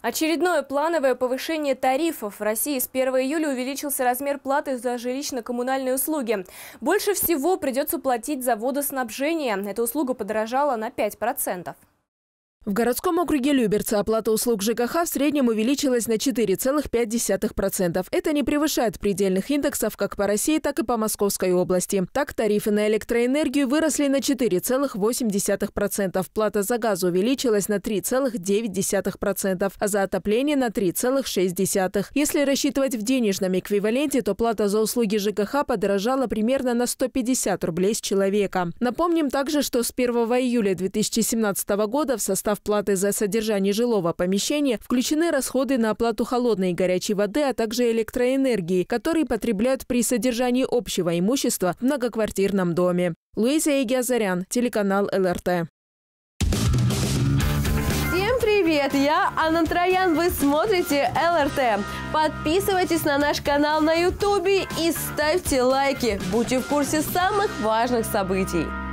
Очередное плановое повышение тарифов. В России с 1 июля увеличился размер платы за жилищно-коммунальные услуги. Больше всего придется платить за водоснабжение. Эта услуга подорожала на 5%. В городском округе Люберцы оплата услуг ЖКХ в среднем увеличилась на 4,5%. Это не превышает предельных индексов как по России, так и по Московской области. Так, тарифы на электроэнергию выросли на 4,8%, плата за газ увеличилась на 3,9%, а за отопление на 3,6%. Если рассчитывать в денежном эквиваленте, то плата за услуги ЖКХ подорожала примерно на 150 рублей с человека. Напомним также, что с 1 июля 2017 года в состав процентов платы за содержание жилого помещения включены расходы на оплату холодной и горячей воды, а также электроэнергии, которые потребляют при содержании общего имущества в многоквартирном доме. Луиза Егиазарян, телеканал ЛРТ. Всем привет! Я Анна Троян, вы смотрите ЛРТ. Подписывайтесь на наш канал на Ютубе и ставьте лайки. Будьте в курсе самых важных событий.